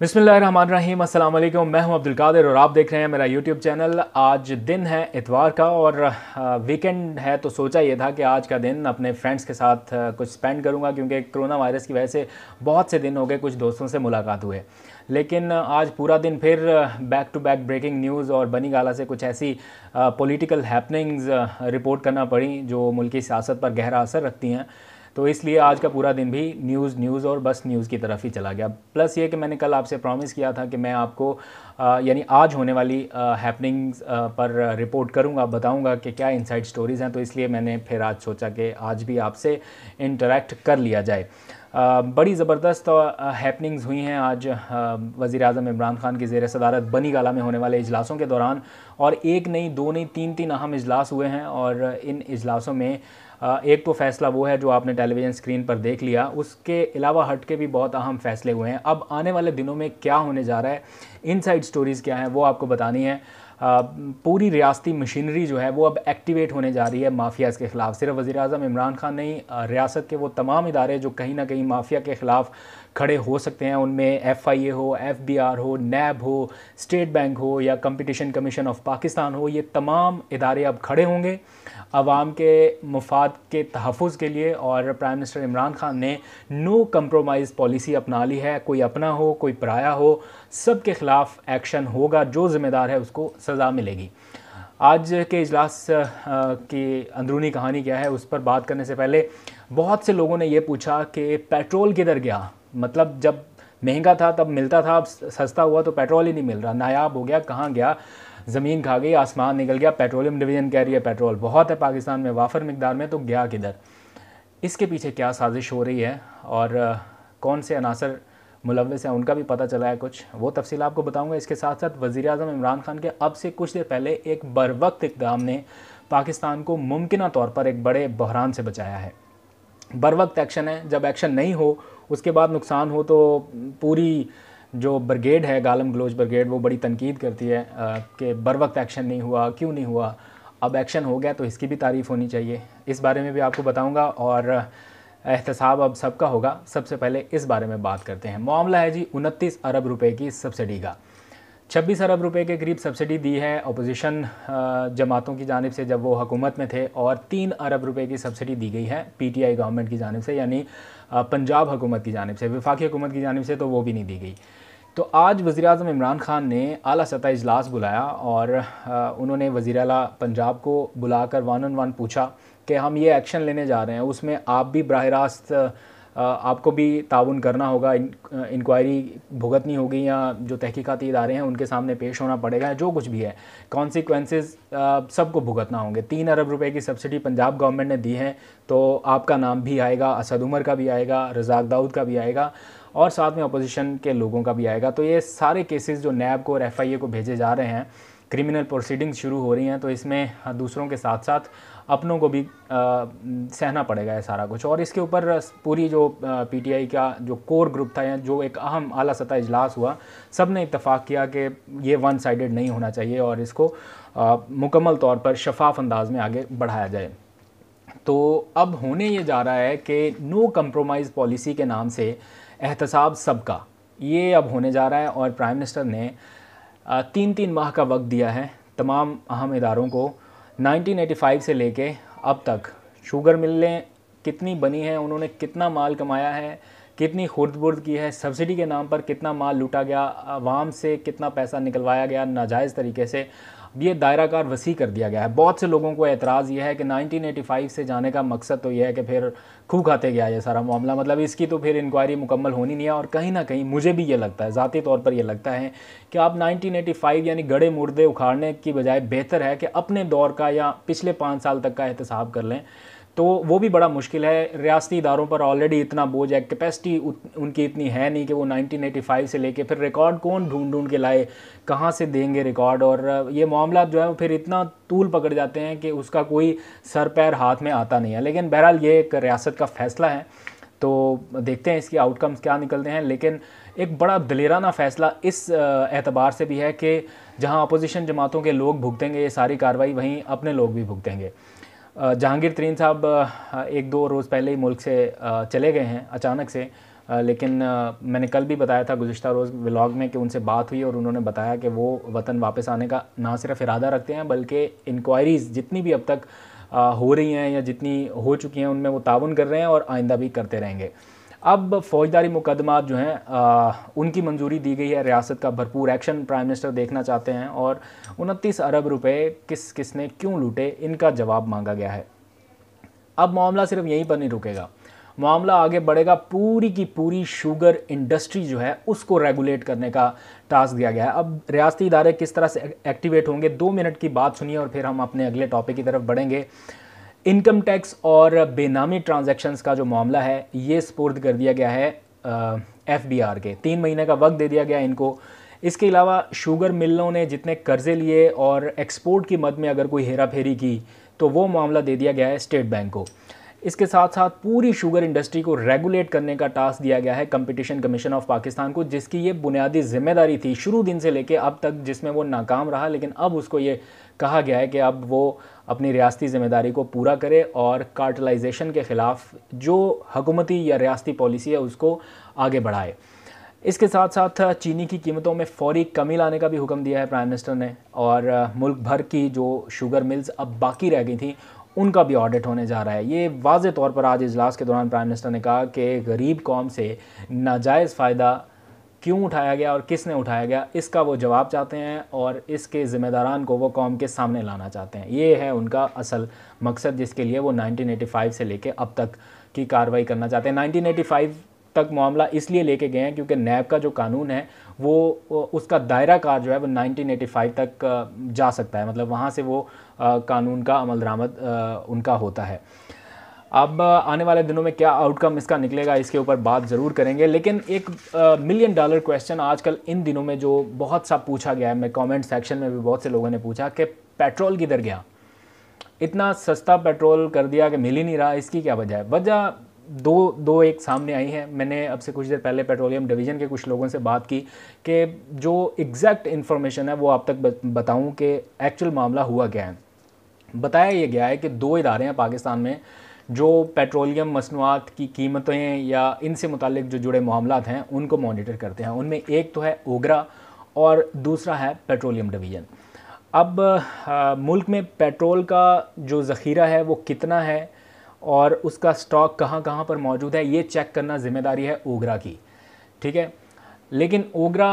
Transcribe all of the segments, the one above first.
बिसमीम असल मैं हूं अब्दुल कादिर और आप देख रहे हैं मेरा यूट्यूब चैनल आज दिन है इतवार का और वीकेंड है तो सोचा ये था कि आज का दिन अपने फ्रेंड्स के साथ कुछ स्पेंड करूंगा क्योंकि कोरोना वायरस की वजह से बहुत से दिन हो गए कुछ दोस्तों से मुलाकात हुए लेकिन आज पूरा दिन फिर back to back breaking news और बनी गाला से कुछ ऐसी पोलिटिकल हैपनिंग्स रिपोर्ट करना पड़ी जो मुल्की सियासत पर गहरा असर रखती हैं तो इसलिए आज का पूरा दिन भी न्यूज़ न्यूज़ और बस न्यूज़ की तरफ ही चला गया प्लस ये कि मैंने कल आपसे प्रॉमिस किया था कि मैं आपको यानी आज होने वाली हैपनिंग्स पर रिपोर्ट करूँगा बताऊँगा कि क्या इनसाइड स्टोरीज़ हैं तो इसलिए मैंने फिर आज सोचा कि आज भी आपसे इंटरेक्ट कर लिया जाए बड़ी ज़बरदस्त हैपनिंग्स हुई हैं आज वज़ी अजम इमरान खान की जेर सदारत बनी गाला में होने वाले इजलासों के दौरान और एक नहीं दो नहीं तीन तीन अहम इजलास हुए हैं और इन इजलासों में एक तो फ़ैसला वो है जो आपने टेलीविज़न स्क्रीन पर देख लिया उसके अलावा हट के भी बहुत अहम फ़ैसले हुए हैं अब आने वाले दिनों में क्या होने जा रहा है इनसाइड स्टोरीज़ क्या हैं वो आपको बतानी है पूरी रियासती मशीनरी जो है वो अब एक्टिवेट होने जा रही है माफियाज़ के ख़िलाफ़ सिर्फ वज़ी अजम इमरान खान नहीं रियासत के वो तमाम इदारे जो कहीं ना कहीं माफिया के ख़िलाफ़ खड़े हो सकते हैं उनमें एफ आई ए हो एफ बी आर हो नैब हो स्टेट बैंक हो या कंपटीशन कमीशन ऑफ पाकिस्तान हो ये तमाम इदारे अब खड़े होंगे आवाम के मफाद के तहफ़ के लिए और प्राइम मिनिस्टर इमरान ख़ान ने नो कम्प्रोमाइज़ पॉलिसी अपना ली है कोई अपना हो कोई पराया हो सब के ख़िलाफ़ एक्शन होगा जो ज़िम्मेदार है उसको सज़ा मिलेगी आज के इजलास की अंदरूनी कहानी क्या है उस पर बात करने से पहले बहुत से लोगों ने यह पूछा कि पेट्रोल किधर गया मतलब जब महंगा था तब मिलता था अब सस्ता हुआ तो पेट्रोल ही नहीं मिल रहा नायाब हो गया कहाँ गया ज़मीन खा गई आसमान निकल गया पेट्रोलियम डिवीज़न कह रही है पेट्रोल बहुत है पाकिस्तान में वाफर मकदार में तो गया किधर इसके पीछे क्या साजिश हो रही है और कौन से अनासर मुलविस हैं उनका भी पता चला है कुछ वो तफसील आपको बताऊंगा इसके साथ साथ वज़ी अजम इमरान खान के अब से कुछ देर पहले एक बर वक्त इकदाम ने पाकिस्तान को मुमकिन तौर पर एक बड़े बहरान से बचाया है बर वक्त एक्शन है जब एक्शन नहीं हो उसके बाद नुकसान हो तो पूरी जो ब्रिगेड है गालम ग्लोज ब्रिगेड वो बड़ी तनकीद करती है कि बर वक्त एक्शन नहीं हुआ क्यों नहीं हुआ अब एक्शन हो गया तो इसकी भी तारीफ़ होनी चाहिए इस बारे में भी आपको बताऊँगा और एहतसाब अब सबका होगा सबसे पहले इस बारे में बात करते हैं मामला है जी उनतीस अरब रुपए की सब्सिडी का छब्बीस अरब रुपए के करीब सब्सिडी दी है अपोजिशन जमातों की जानब से जब वो हुकूमत में थे और तीन अरब रुपए की सब्सिडी दी गई है पीटीआई गवर्नमेंट की जानब से यानी पंजाब हुकूमत की जानब से वफाकी हुकूमत की जानब से तो वो भी नहीं दी गई तो आज वज़ी अजम इमरान ख़ान ने अली सतह इजलास बुलाया और उन्होंने वज़ी अला पंजाब को बुलाकर वन ऑन वन पूछा कि हम ये एक्शन लेने जा रहे हैं उसमें आप भी बरह रास्त आपको भी ताउन करना होगा इंक्वायरी भुगतनी होगी या जो तहकीकती इदारे हैं उनके सामने पेश होना पड़ेगा जो कुछ भी है कॉन्सिक्वेंसेज सबको भुगतना होंगे तीन अरब रुपए की सब्सिडी पंजाब गवर्नमेंट ने दी है तो आपका नाम भी आएगा असद उमर का भी आएगा रजाक दाऊद का भी आएगा और साथ में अपोजिशन के लोगों का भी आएगा तो ये सारे केसेस जो नैब को और एफ को भेजे जा रहे हैं क्रिमिनल प्रोसीडिंग्स शुरू हो रही हैं तो इसमें हाँ, दूसरों के साथ साथ अपनों को भी आ, सहना पड़ेगा ये सारा कुछ और इसके ऊपर पूरी जो पीटीआई का जो कोर ग्रुप था या जो एक अहम आला सतह इजलास हुआ सब ने इतफ़ाक़ किया कि ये वन साइडेड नहीं होना चाहिए और इसको आ, मुकम्मल तौर पर शफाफ अंदाज में आगे बढ़ाया जाए तो अब होने ये जा रहा है कि नो कम्प्रोमाइज़ पॉलिसी के नाम से एहतसाब सबका ये अब होने जा रहा है और प्राइम मिनिस्टर ने तीन तीन माह का वक्त दिया है तमाम अहम इदारों को 1985 से लेके अब तक शुगर मिलें कितनी बनी हैं उन्होंने कितना माल कमाया है कितनी खुर्द बुर्द की है सब्सिडी के नाम पर कितना माल लूटा गया आवाम से कितना पैसा निकलवाया गया नाजायज़ तरीके से ये दायराकार वसी कर दिया गया है बहुत से लोगों को एतराज़ यह है कि 1985 से जाने का मकसद तो यह है कि फिर खू खाते गया ये सारा मामला मतलब इसकी तो फिर इंक्वायरी मुकम्मल होनी नहीं है और कहीं ना कहीं मुझे भी ये लगता है ज़ाती तौर पर यह लगता है कि आप 1985 यानी गड़े मुर्दे उखाड़ने की बजाय बेहतर है कि अपने दौर का या पिछले पाँच साल तक का एहतसाब कर लें तो वो भी बड़ा मुश्किल है रियासती इदारों पर ऑलरेडी इतना बोझ है कैपेसिटी उनकी इतनी है नहीं कि वो 1985 से लेके फिर रिकॉर्ड कौन ढूंढ ढूंढ के लाए कहाँ से देंगे रिकॉर्ड और ये मामला जो है वो फिर इतना तूल पकड़ जाते हैं कि उसका कोई सर पैर हाथ में आता नहीं है लेकिन बहरहाल ये एक रियासत का फैसला है तो देखते हैं इसके आउटकम्स क्या निकलते हैं लेकिन एक बड़ा दलेराना फैसला इस एतबार से भी है कि जहां अपोजिशन जमातों के लोग भुगतेंगे ये सारी कार्रवाई वहीं अपने लोग भी भुगतेंगे जहांगीर तरीन साहब एक दो रोज़ पहले ही मुल्क से चले गए हैं अचानक से लेकिन मैंने कल भी बताया था गुज्तर रोज़ व्लॉग में कि उनसे बात हुई और उन्होंने बताया कि वो वतन वापस आने का ना सिर्फ इरादा रखते हैं बल्कि इंक्वायरीज़ जितनी भी अब तक हो रही हैं या जितनी हो चुकी हैं उनमें वो ताउन कर रहे हैं और आइंदा भी करते रहेंगे अब फौजदारी मुकदमा जो हैं उनकी मंजूरी दी गई है रियासत का भरपूर एक्शन प्राइम मिनिस्टर देखना चाहते हैं और उनतीस अरब रुपए किस किसने क्यों लूटे इनका जवाब मांगा गया है अब मामला सिर्फ यहीं पर नहीं रुकेगा मामला आगे बढ़ेगा पूरी की पूरी शुगर इंडस्ट्री जो है उसको रेगुलेट करने का टास्क दिया गया है अब रियासती इदारे किस तरह से एक्टिवेट होंगे दो मिनट की बात सुनिए और फिर हम अपने अगले टॉपिक की तरफ बढ़ेंगे इनकम टैक्स और बेनामी ट्रांजैक्शंस का जो मामला है ये स्पोर्द कर दिया गया है एफ बी आर के तीन महीने का वक्त दे दिया गया इनको इसके अलावा शुगर मिलों ने जितने कर्जे लिए और एक्सपोर्ट की मद में अगर कोई हेरा फेरी की तो वो मामला दे दिया गया है स्टेट बैंक को इसके साथ साथ पूरी शुगर इंडस्ट्री को रेगुलेट करने का टास्क दिया गया है कंपटीशन कमीशन ऑफ पाकिस्तान को जिसकी ये बुनियादी जिम्मेदारी थी शुरू दिन से लेके अब तक जिसमें वो नाकाम रहा लेकिन अब उसको ये कहा गया है कि अब वो अपनी रियासती जिम्मेदारी को पूरा करे और कार्टलाइजेशन के ख़िलाफ़ जो हकूमती या रियासती पॉलिसी है उसको आगे बढ़ाए इसके साथ साथ चीनी की कीमतों में फौरी कमी लाने का भी हुक्म दिया है प्राइम मिनिस्टर ने और मुल्क भर की जो शुगर मिल्स अब बाकी रह गई थी उनका भी ऑडिट होने जा रहा है ये वाज तौर पर आज इजलास के दौरान प्राइम मिनिस्टर ने कहा कि गरीब कौम से नाजायज़ फ़ायदा क्यों उठाया गया और किसने उठाया गया इसका वो जवाब चाहते हैं और इसके ज़िम्मेदारान को वो कौम के सामने लाना चाहते हैं ये है उनका असल मकसद जिसके लिए वो 1985 से लेके अब तक की कार्रवाई करना चाहते हैं 1985 तक मामला इसलिए लेके गए हैं क्योंकि नैब का जो कानून है वो उसका दायरा कार जो है वो 1985 तक जा सकता है मतलब वहाँ से वो कानून का अमल दरामद उनका होता है अब आने वाले दिनों में क्या आउटकम इसका निकलेगा इसके ऊपर बात ज़रूर करेंगे लेकिन एक मिलियन डॉलर क्वेश्चन आजकल इन दिनों में जो बहुत सा पूछा गया है मैं कमेंट सेक्शन में भी बहुत से लोगों ने पूछा कि पेट्रोल किधर गया इतना सस्ता पेट्रोल कर दिया कि मिल ही नहीं रहा इसकी क्या वजह है वजह दो दो एक सामने आई है मैंने अब से कुछ देर पहले पेट्रोलियम डिवीज़न के कुछ लोगों से बात की कि जो एग्जैक्ट इन्फॉर्मेशन है वो आप तक बताऊं कि एक्चुअल मामला हुआ क्या है बताया यह गया है कि दो इदारे हैं पाकिस्तान में जो पेट्रोलियम मसनूआत की कीमतें या इनसे मुतलिक जो जुड़े मामला हैं उनको मॉनिटर करते हैं उनमें एक तो है ओगरा और दूसरा है पेट्रोलियम डिवीज़न अब आ, मुल्क में पेट्रोल का जो ज़ख़ीरा है वो कितना है और उसका स्टॉक कहाँ कहाँ पर मौजूद है ये चेक करना ज़िम्मेदारी है ओगरा की ठीक है लेकिन ओगरा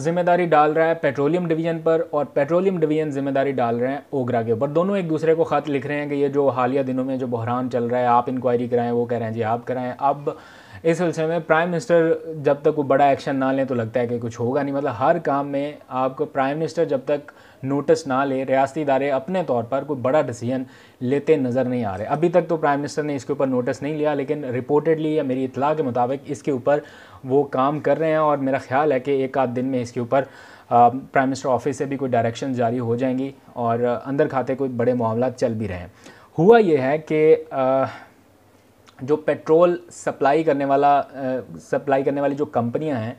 जिम्मेदारी डाल रहा है पेट्रोलियम डिवीजन पर और पेट्रोलियम डिवीजन जिम्मेदारी डाल रहे हैं ओगरा के ऊपर दोनों एक दूसरे को ख़त लिख रहे हैं कि ये जो हालिया दिनों में जो बहरान चल रहा है आप इंक्वायरी कराएं वो कह रहे हैं जी आप कराएं अब इस सिलसिले में प्राइम मिनिस्टर जब तक वो बड़ा एक्शन ना लें तो लगता है कि कुछ होगा नहीं मतलब हर काम में आपको प्राइम मिनिस्टर जब तक नोटिस ना ले रियाती इदारे अपने तौर पर कोई बड़ा डिसीजन लेते नज़र नहीं आ रहे अभी तक तो प्राइम मिनिस्टर ने इसके ऊपर नोटिस नहीं लिया लेकिन रिपोर्टेडली या मेरी इतला के मुताबिक इसके ऊपर वो काम कर रहे हैं और मेरा ख्याल है कि एक आध दिन में इसके ऊपर प्राइम मिनिस्टर ऑफिस से भी कोई डायरेक्शन जारी हो जाएंगी और अंदर खाते कोई बड़े मामला चल भी रहे हैं हुआ यह है कि जो पेट्रोल सप्लाई करने वाला सप्लाई करने वाली जो कंपनियां हैं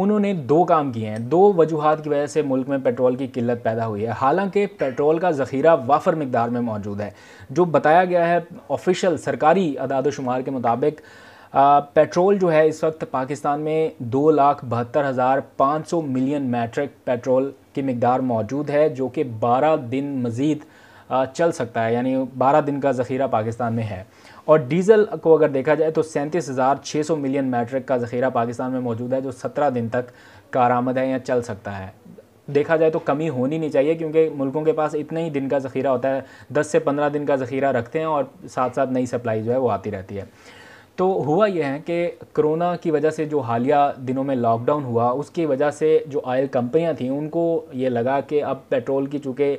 उन्होंने दो काम किए हैं दो वजूहत की वजह से मुल्क में पेट्रोल की किल्लत पैदा हुई है हालांकि पेट्रोल का ज़ख़ीरा वाफर मकदार में मौजूद है जो बताया गया है ऑफिशियल सरकारी अदाद शुमार के मुताबिक पेट्रोल जो है इस वक्त पाकिस्तान में दो लाख बहत्तर हज़ार पाँच सौ मिलियन मैट्रिक पेट्रोल की मकदार मौजूद है जो कि बारह दिन मज़ीद चल सकता है यानी बारह दिन का ज़ख़ीरा पाकिस्तान में है और डीजल को अगर देखा जाए तो सैंतीस मिलियन मैट्रिक का ज़खीरा पाकिस्तान में मौजूद है जो सत्रह दिन तक कारामद है या चल सकता है देखा जाए तो कमी होनी नहीं चाहिए क्योंकि मुल्कों के पास इतने ही दिन का ज़खीरा होता है दस से पंद्रह दिन का ज़खीरा रखते हैं और साथ साथ नई सप्लाई जो है वो आती रहती है तो हुआ यह है कि कोरोना की वजह से जो हालिया दिनों में लॉकडाउन हुआ उसकी वजह से जो ऑयल कंपनियां थीं उनको ये लगा कि अब पेट्रोल की चूँकि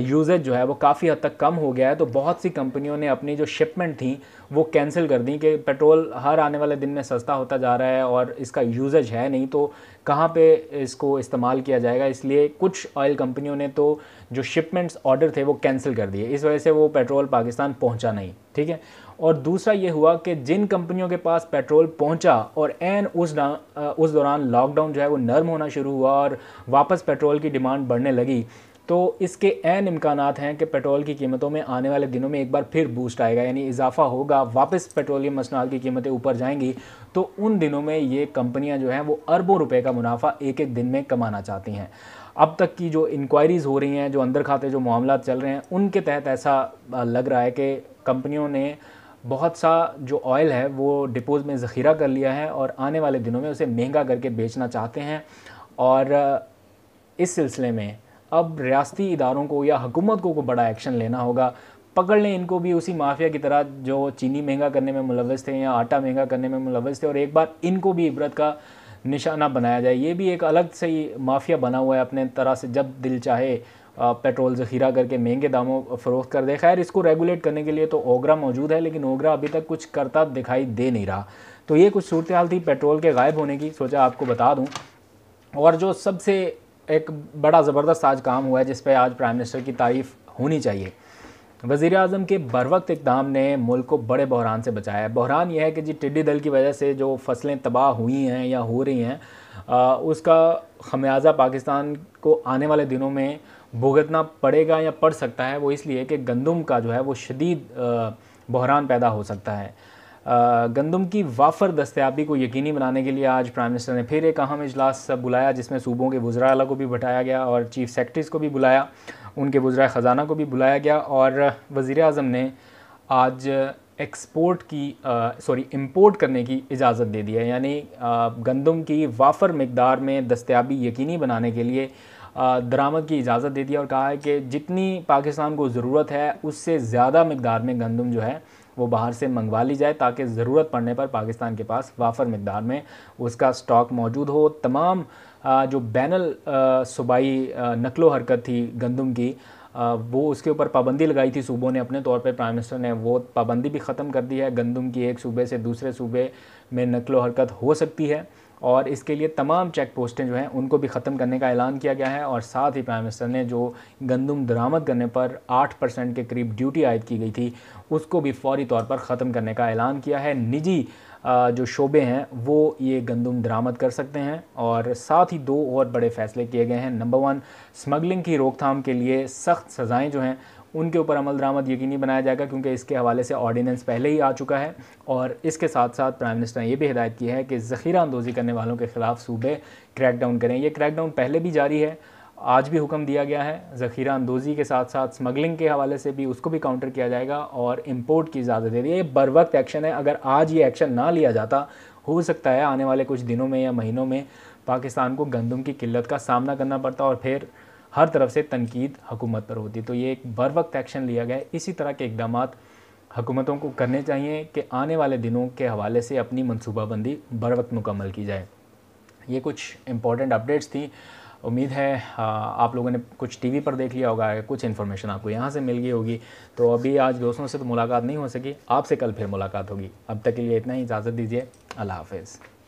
यूजेज जो है वो काफ़ी हद तक कम हो गया है तो बहुत सी कंपनियों ने अपनी जो शिपमेंट थी वो कैंसिल कर दी कि पेट्रोल हर आने वाले दिन में सस्ता होता जा रहा है और इसका यूजेज है नहीं तो कहाँ पे इसको इस्तेमाल किया जाएगा इसलिए कुछ ऑयल कंपनियों ने तो जो शिपमेंट्स ऑर्डर थे वो कैंसिल कर दिए इस वजह से वो पेट्रोल पाकिस्तान पहुँचा नहीं ठीक है और दूसरा ये हुआ कि जिन कंपनियों के पास पेट्रोल पहुंचा और एन उस उस दौरान लॉकडाउन जो है वो नर्म होना शुरू हुआ और वापस पेट्रोल की डिमांड बढ़ने लगी तो इसके एन इम्कान हैं कि पेट्रोल की कीमतों में आने वाले दिनों में एक बार फिर बूस्ट आएगा यानी इजाफा होगा वापस पेट्रोलियम मसनाल की कीमतें ऊपर जाएंगी तो उन दिनों में ये कंपनियां जो हैं वो अरबों रुपए का मुनाफा एक एक दिन में कमाना चाहती हैं अब तक की जो इंक्वायरीज़ हो रही हैं जो अंदर खाते जो मामला चल रहे हैं उनके तहत ऐसा लग रहा है कि कंपनियों ने बहुत सा जो ऑयल है वो डिपोज़ में ज़ख़ीरा कर लिया है और आने वाले दिनों में उसे महंगा करके बेचना चाहते हैं और इस सिलसिले में अब रियासती इदारों को या हुकूमत को, को बड़ा एक्शन लेना होगा पकड़ लें इनको भी उसी माफिया की तरह जो चीनी महंगा करने में मुलवस थे या आटा महंगा करने में मुलवस थे और एक बार इनको भी इबरत का निशाना बनाया जाए ये भी एक अलग से ही माफिया बना हुआ है अपने तरह से जब दिल चाहे पेट्रोल ज़खीरा करके महंगे दामों फ़रोख्त कर दे खैर इसको रेगुलेट करने के लिए तो ओगरा मौजूद है लेकिन ओगरा अभी तक कुछ करता दिखाई दे नहीं रहा तो ये कुछ सूरत हाल थी पेट्रोल के गायब होने की सोचा आपको बता दूँ और जो सबसे एक बड़ा ज़बरदस्त आज काम हुआ है जिस पर आज प्राइम मिनिस्टर की तारीफ़ होनी चाहिए वज़ी अजम के बर वक्त इकदाम ने मुल्क को बड़े बहरान से बचाया है बहरान यह है कि जी टिड्डी दल की वजह से जो फसलें तबाह हुई हैं या हो रही हैं उसका खमियाजा पाकिस्तान को आने वाले दिनों में भुगतना पड़ेगा या पड़ सकता है वो इसलिए कि गंदम का जो है वो शदीद बहरान पैदा हो सकता है गंदम की वाफर दस्तियाबी को यकीनी बनाने के लिए आज प्राइम मिनिस्टर ने फिर एक अहम इजलास बुलाया जिसमें सूबों के बुजरा को भी बैठाया गया और चीफ सेक्रटरीज़ को भी बुलाया उनके बुज़रा ख़जाना को भी बुलाया गया और वज़ी अजम ने आज एक्सपोर्ट की सॉरी इम्पोर्ट करने की इजाज़त दे दी है यानी गंदम की वाफर मकदार में दस्तियाबी यकीनी बनाने के लिए दरामद की इजाज़त दे दी और कहा है कि जितनी पाकिस्तान को ज़रूरत है उससे ज़्यादा मकदार में गंदम जो है वो बाहर से मंगवा ली जाए ताकि ज़रूरत पड़ने पर पाकिस्तान के पास वाफर मकदार में उसका स्टॉक मौजूद हो तमाम जो बैनल सूबाई नकलो हरकत थी गंदम की वो उसके ऊपर पाबंदी लगाई थी सूबों ने अपने तौर पे प्राइम मिनिस्टर ने वो पाबंदी भी ख़त्म कर दी है गंदम की एक सूबे से दूसरे सूबे में नकलो हरकत हो सकती है और इसके लिए तमाम चेक पोस्टें जो हैं उनको भी ख़त्म करने का ऐलान किया गया है और साथ ही प्राइम मिनिस्टर ने जो गंदम दरामद करने पर आठ परसेंट के करीब ड्यूटी आयद की गई थी उसको भी फौरी तौर पर ख़त्म करने का ऐलान किया है निजी जो शोबे हैं वो ये गंदम दरामद कर सकते हैं और साथ ही दो और बड़े फैसले किए गए हैं नंबर वन स्मगलिंग की रोकथाम के लिए सख्त सज़ाएँ जो हैं उनके ऊपर अमल दरामद यकीनी बनाया जाएगा क्योंकि इसके हवाले से ऑर्डीनेंस पहले ही आ चुका है और इसके साथ साथ प्राइम मिनिस्टर ने यह भी हिदायत की है कि ज़ख़ीरा अंदोज़ी करने वालों के ख़िलाफ़ सूबे क्रैकडाउन करें यह क्रैकडाउन पहले भी जारी है आज भी हुक्म दिया गया है ज़ख़ीरा अंदोज़ी के साथ साथ स्मगलिंग के हवाले से भी उसको भी काउंटर किया जाएगा और इम्पोर्ट की इजाज़त दे दी ये बर वक्त एक्शन है अगर आज ये एक्शन ना लिया जाता हो सकता है आने वाले कुछ दिनों में या महीनों में पाकिस्तान को गंदम की किल्लत का सामना करना पड़ता और फिर हर तरफ से तनकीद हुकूमत पर होती तो ये एक बर वक्त एक्शन लिया गया इसी तरह के इकदाम हुकूमतों को करने चाहिए कि आने वाले दिनों के हवाले से अपनी मनसूबाबंदी बर वक्त मुकम्मल की जाए ये कुछ इंपॉर्टेंट अपडेट्स थी उम्मीद है आप लोगों ने कुछ टीवी पर देख लिया होगा कुछ इन्फॉर्मेशन आपको यहाँ से मिल गई होगी तो अभी आज दोस्तों से तो मुलाकात नहीं हो सकी आपसे कल फिर मुलाकात होगी अब तक के लिए इतना ही इजाज़त दीजिए अल्लाह हाफिज़